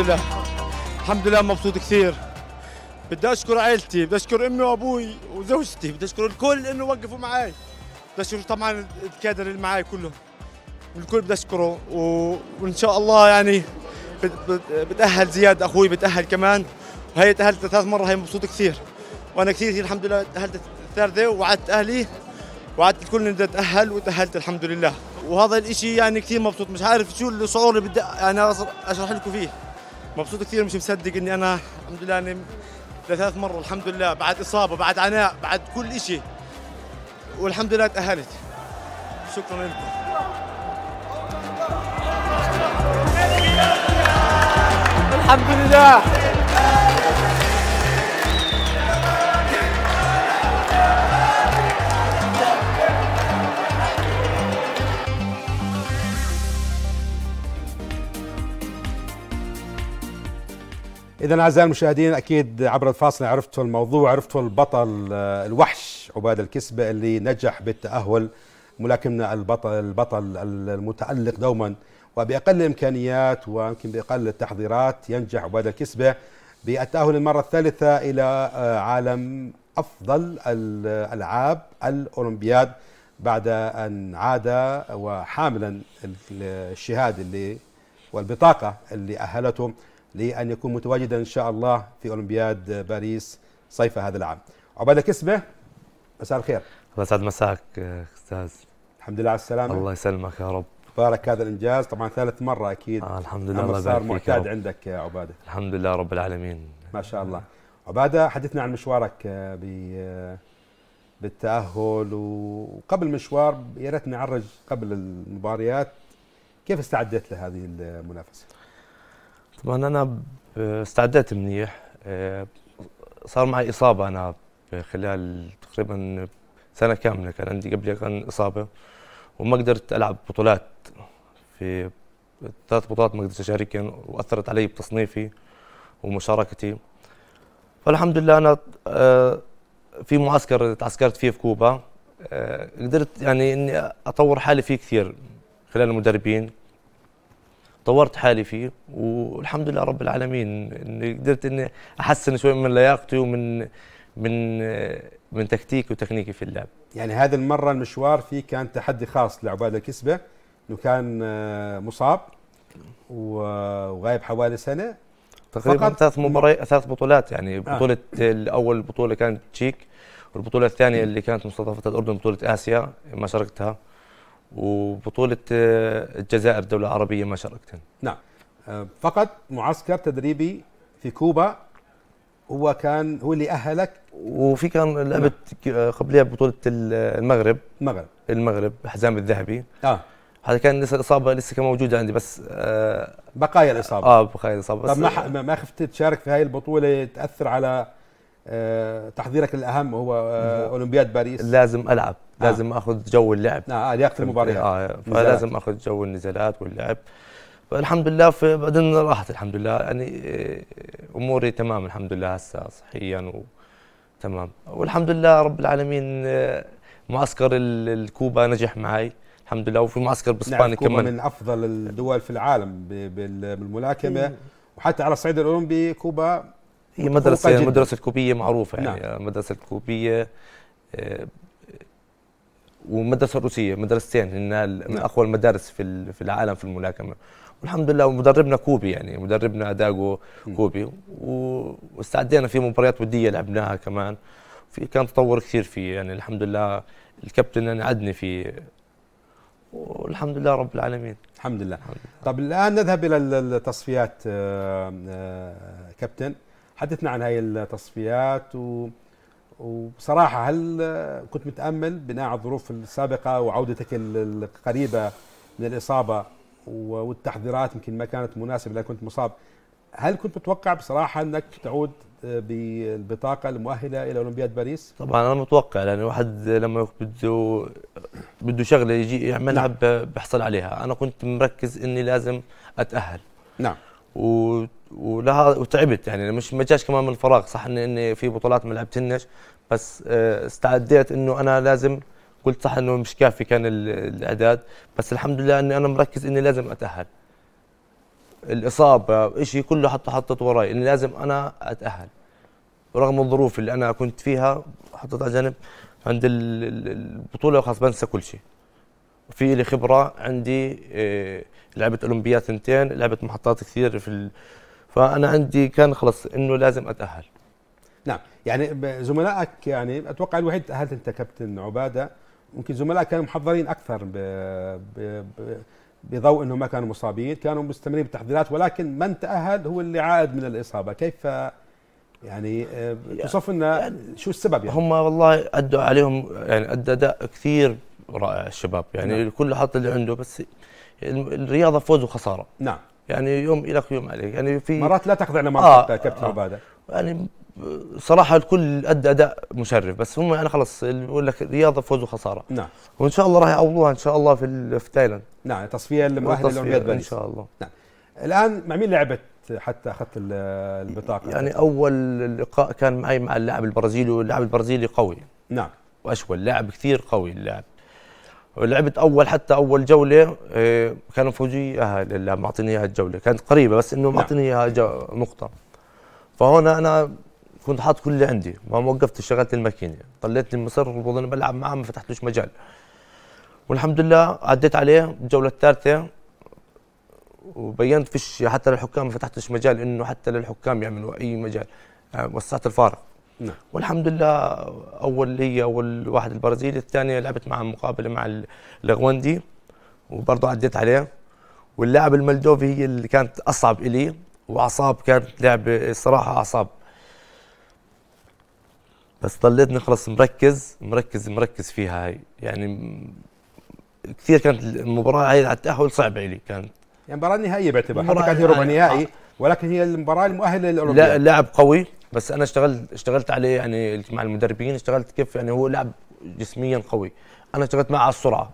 الحمد لله الحمد لله مبسوط كثير بدي اشكر عائلتي بدي اشكر امي وابوي وزوجتي بدي اشكر الكل انه وقفوا معي بدي اشكر طبعا الكادر اللي معي كله الكل بدي اشكره و... وان شاء الله يعني بت... بت... بتاهل زياد اخوي بتاهل كمان هي تاهلت ثلاث مرات هي مبسوط كثير وانا كثير كثير الحمد لله تاهلت الثالثه وعدت اهلي وعدت الكل اني اتاهل وتاهلت الحمد لله وهذا الاشي يعني كثير مبسوط مش عارف شو الشعور اللي بدي انا اشرح لكم فيه مبسوط كثير مش مصدق اني انا الحمد لله اني ثلاث مرة الحمد لله بعد إصابة بعد عناء بعد كل شيء والحمد لله تأهلت شكرا لكم الحمد لله إذا أعزائي المشاهدين أكيد عبر الفاصل عرفتوا الموضوع عرفتوا البطل آه، الوحش عباد الكسبة اللي نجح بالتأهل ملاكمنا البطل البطل المتألق دوما وبأقل الإمكانيات ويمكن بأقل التحضيرات ينجح عباد الكسبة بالتأهل المرة الثالثة إلى آه، عالم أفضل الألعاب الأولمبياد بعد أن عاد وحاملا الشهادة اللي والبطاقة اللي أهلته لأن يكون متواجدا إن شاء الله في أولمبياد باريس صيف هذا العام عبادة كسبة مساء الخير الله يسعد مساك أستاذ الحمد لله على السلامة الله يسلمك يا رب بارك هذا الانجاز طبعا ثالث مره اكيد آه الحمد لله الله صار معتاد عندك يا عباده الحمد لله رب العالمين ما شاء الله عباده حدثنا عن مشوارك آه، ب آه، بالتاهل وقبل المشوار يا ريت نعرج قبل المباريات كيف استعدت لهذه المنافسه طبعا انا استعدت منيح صار معي اصابه انا خلال تقريبا سنه كامله كان عندي قبل كان اصابه وما قدرت العب بطولات في ثلاث بطولات ما قدرت اشاركهم واثرت علي بتصنيفي ومشاركتي فالحمد لله انا في معسكر تعسكرت فيه في كوبا قدرت يعني اني اطور حالي فيه كثير خلال المدربين طورت حالي فيه والحمد لله رب العالمين اني قدرت اني احسن شوي من لياقتي ومن من من تكتيكي وتكنيكي في اللعب. يعني هذه المره المشوار فيه كان تحدي خاص لعباد الكسبه انه كان آه، مصاب وغايب حوالي سنه تقريبا ثلاث مباريات ثلاث بطولات يعني آه. بطوله آه. الاول بطوله كانت تشيك والبطوله الثانيه اللي كانت مستضافه الاردن بطوله اسيا ما شاركتها وبطولة آه، الجزائر دولة عربية ما شاركت نعم آه، فقط معسكر تدريبي في كوبا هو كان هو اللي أهلك وفي كان لعبت نعم. آه، قبلها بطولة المغرب المغرب المغرب حزام الذهبي اه هذا كان لسه الاصابه لسه كان موجوده عندي بس آه بقايا الاصابه اه بقايا الاصابه بس طب ما ما خفت تشارك في هاي البطوله تاثر على آه تحضيرك للاهم هو آه اولمبياد باريس لازم العب آه. لازم اخذ جو اللعب نعم لياقه آه، المباريات اه فلازم اخذ جو النزالات واللعب فالحمد لله بعدين راحت الحمد لله يعني آه، اموري تمام الحمد لله هسه صحيا وتمام والحمد لله رب العالمين معسكر الكوبا نجح معي الحمد لله وفي معسكر باسبانيا نعم كمان من افضل الدول في العالم بالملاكمه وحتى على الصعيد الاولمبي كوبا هي مدرسه المدرسه الكوبيه معروفه يعني نعم. المدرسه الكوبيه ومدرسه روسيه مدرستين هن من نعم. اقوى المدارس في في العالم في الملاكمه والحمد لله ومدربنا كوبي يعني مدربنا اداغو كوبي واستعدينا في مباريات وديه لعبناها كمان في كان تطور كثير في يعني الحمد لله الكابتن عدني في والحمد لله رب العالمين الحمد لله, الحمد لله. طب الان نذهب الى التصفيات آه، آه، كابتن حدثنا عن هاي التصفيات و وبصراحه هل كنت متامل بناء على الظروف السابقه وعودتك القريبه من الاصابه والتحضيرات يمكن ما كانت مناسبه لان كنت مصاب هل كنت متوقع بصراحه انك تعود بالبطاقه المؤهله الى اولمبياد باريس؟ طبعا انا متوقع لان الواحد لما بده بده شغله يجي يعملها نعم. بحصل عليها، انا كنت مركز اني لازم اتاهل. نعم. و ولها وتعبت يعني مش ما جاش كمان من الفراغ صح اني اني في بطولات ما لعبتنش بس آه، استعديت انه انا لازم قلت صح انه مش كافي كان الاعداد بس الحمد لله اني انا مركز اني لازم اتاهل الاصابه شيء كله حطه حطت وراي اني لازم انا اتاهل رغم الظروف اللي انا كنت فيها حطيت على جنب عند البطوله خلاص بنسى كل شيء في لي خبره عندي آه، لعبت اولمبياد ثنتين لعبت محطات كثير في فانا عندي كان خلص انه لازم اتاهل نعم يعني زملائك يعني اتوقع الوحيد تاهلت انت كابتن عباده ممكن زملائك كانوا محضرين اكثر ب... ب... ب... بضوء انهم ما كانوا مصابين كانوا مستمرين بالتحضيرات ولكن من تاهل هو اللي عاد من الاصابه كيف يعني آه، توصف لنا يعني شو السبب يعني هم والله ادوا عليهم يعني ادى اداء كثير رائع الشباب يعني نعم. الكل حط اللي عنده بس الرياضه فوز وخساره نعم يعني يوم لك يوم عليك يعني في مرات لا تقضي على منطقتها آه كابتن آه عباده يعني صراحه الكل ادى اداء مشرف بس هم انا يعني خلص اللي بقول لك رياضه فوز وخساره نعم وان شاء الله راح يعوضوها ان شاء الله في في تايلاند نعم تصفيه المؤهله الاولمبياد ان شاء الله نعم الان مع مين لعبت حتى اخذت البطاقه يعني اول لقاء كان معي مع اللاعب البرازيلي واللاعب البرازيلي قوي نعم واشول لاعب كثير قوي اللاعب لعبت اول حتى اول جوله إيه، كانوا فوجي اياها معطيني اياها الجوله كانت قريبه بس انه معطيني نعم. اياها نقطه فهون انا كنت حاط كل اللي عندي ما وقفت شغلت الماكينه طليت مصر وظن بلعب معه ما فتحتلوش مجال والحمد لله عديت عليه الجوله الثالثه وبينت فيش حتى للحكام ما فتحتش مجال انه حتى للحكام يعملوا اي مجال يعني وسعت الفارق نعم. والحمد لله اول لي اول واحد البرازيلي الثانيه لعبت مع مقابله مع الغوندي وبرضه عديت عليه واللاعب الملدوفي هي اللي كانت اصعب الي واعصاب كانت لعبه صراحه اعصاب بس ضليت نخلص مركز مركز مركز فيها هاي يعني كثير كانت المباراه هاي على التاهل صعبه الي كانت يعني مباراه نهائيه باعتبار حتى كانت هي ربع نهائي آه. ولكن هي المباراه المؤهله للاوروبياد لا لاعب قوي بس انا اشتغلت اشتغلت عليه يعني مع المدربين اشتغلت كيف يعني هو لاعب جسميا قوي انا اشتغلت معه على السرعه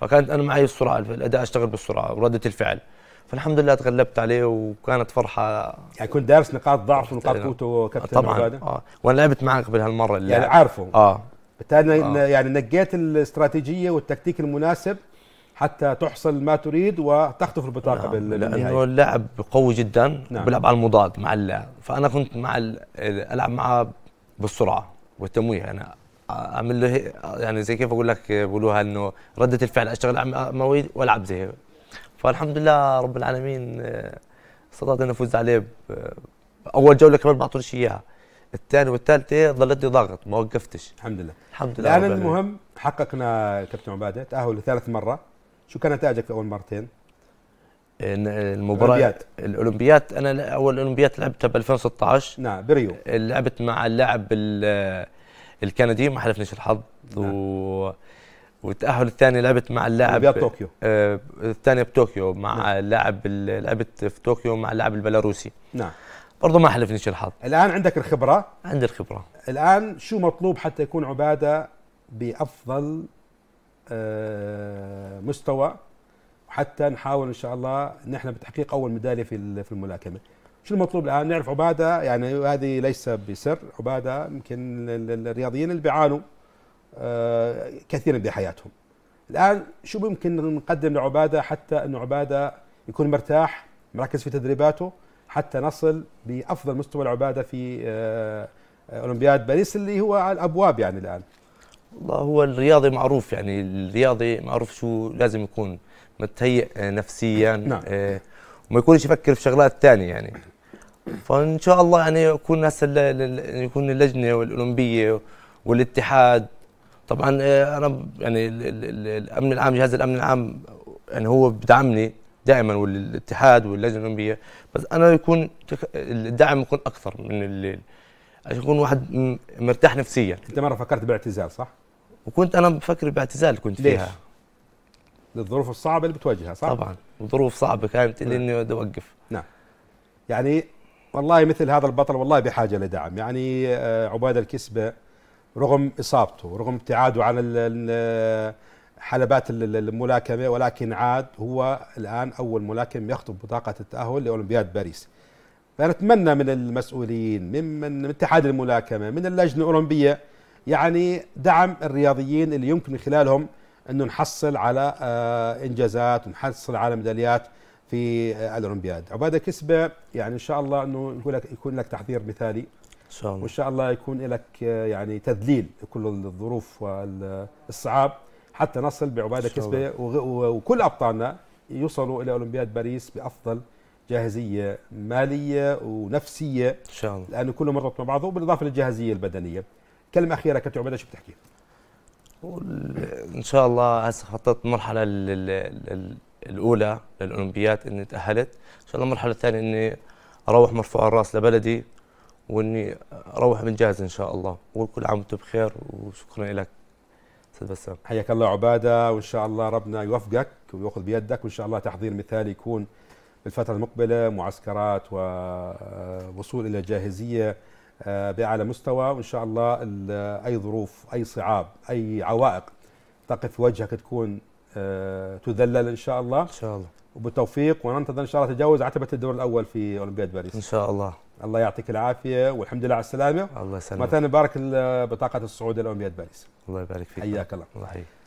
فكانت انا معي السرعه الاداء اشتغل بالسرعه ورده الفعل فالحمد لله تغلبت عليه وكانت فرحه يعني كنت دارس نقاط ضعف ونقاط أيوة. قوته كابتن طبعا اه وانا لعبت معه قبل هالمره اللي يعني عارفه اه بالتالي آه. يعني نقيت الاستراتيجيه والتكتيك المناسب حتى تحصل ما تريد وتخطف البطاقه نعم لانه اللاعب قوي جدا نعم. بيلعب على المضاد مع اللاعب فانا كنت مع العب معه بالسرعه والتمويه انا اعمل له يعني زي كيف اقول لك بقولوها انه رده الفعل اشتغل مويد والعب زي هيك فالحمد لله رب العالمين آه، استطعت اني افوز عليه اول جوله كمان ما اعطونيش اياها الثاني والثالثه ظلتني ضاغط ما وقفتش الحمد لله الحمد لله الان المهم حققنا كابتن عباده تاهل لثالث مره شو كان نتائجك في اول مرتين؟ المباراة الأولمبياد. الاولمبيات انا اول اولمبيات لعبتها ب 2016 نعم بريو لعبت مع اللاعب الكندي ما حلفنيش الحظ نعم. و والتاهل الثاني لعبت مع اللاعب طوكيو آه الثانيه بطوكيو مع نعم. اللاعب لعبت في طوكيو مع اللاعب البيلاروسي نعم برضه ما حلفنيش الحظ الان عندك الخبره عندي الخبره الان شو مطلوب حتى يكون عباده بافضل آه، مستوى حتى نحاول ان شاء الله نحن بتحقيق اول ميداليه في في الملاكمه شو المطلوب الان نعرف عباده يعني هذه ليس بسر عباده يمكن الرياضيين اللي بيعانوا آه، كثيرا بحياتهم الان شو ممكن نقدم لعباده حتى انه عباده يكون مرتاح مركز في تدريباته حتى نصل بافضل مستوى العباده في آه، اولمبياد باريس اللي هو على الابواب يعني الان والله هو الرياضي معروف يعني الرياضي معروف شو لازم يكون متهيئ آه، نفسيا نعم. آه، وما يكونش يفكر في شغلات ثانيه يعني فان شاء الله يعني يكون هسه يكون اللجنه والاولمبيه والاتحاد طبعا آه، انا يعني الامن العام جهاز الامن العام يعني هو بدعمني دائما والاتحاد واللجنه الاولمبيه بس انا يكون الدعم يكون اكثر من اللي عشان يكون واحد مرتاح نفسيا انت مره فكرت بالاعتزال صح وكنت انا بفكر باعتزال كنت فيها ليش؟ للظروف الصعبه اللي بتواجهها صح؟ طبعا ظروف صعبه كانت اللي نعم. اني اوقف نعم يعني والله مثل هذا البطل والله بحاجه لدعم يعني آه، عباده الكسبه رغم اصابته رغم ابتعاده عن حلبات الملاكمه ولكن عاد هو الان اول ملاكم يخطب بطاقه التاهل لاولمبياد باريس فنتمنى من المسؤولين ممن من اتحاد الملاكمه من اللجنه الاولمبيه يعني دعم الرياضيين اللي يمكن من خلالهم انه نحصل على آه، انجازات ونحصل على ميداليات في آه، الاولمبياد عباده كسبه يعني ان شاء الله انه يكون لك يكون لك تحضير مثالي ان شاء الله وان شاء الله يكون لك آه، يعني تذليل كل الظروف والصعاب حتى نصل بعباده كسبه وكل ابطالنا يوصلوا الى اولمبياد باريس بافضل جاهزيه ماليه ونفسيه ان شاء الله لانه كله مرت مع بعضه بالاضافه للجاهزيه البدنيه كلمه اخيره كابتن عباده شو بتحكي ان شاء الله هسه خططت المرحله الاولى للاولمبياد اني تاهلت ان شاء الله المرحله الثانيه اني اروح مرفوع الراس لبلدي واني اروح بالجاهز ان شاء الله وكل عام وانتم بخير وشكرا لك استاذ بسام حياك الله عباده وان شاء الله ربنا يوفقك وياخذ بيدك وان شاء الله تحضير مثالي يكون بالفتره المقبله معسكرات ووصول الى جاهزيه آه، باعلى مستوى وان شاء الله اي ظروف اي صعاب اي عوائق تقف في وجهك تكون آه، تذلل ان شاء الله ان شاء الله وبالتوفيق وننتظر ان شاء الله تجاوز عتبه الدور الاول في اولمبياد باريس ان شاء الله الله يعطيك العافيه والحمد لله على السلامه الله يسلمك متى نبارك بطاقه الصعود لاولمبياد باريس الله يبارك فيك حياك الله الله يحييك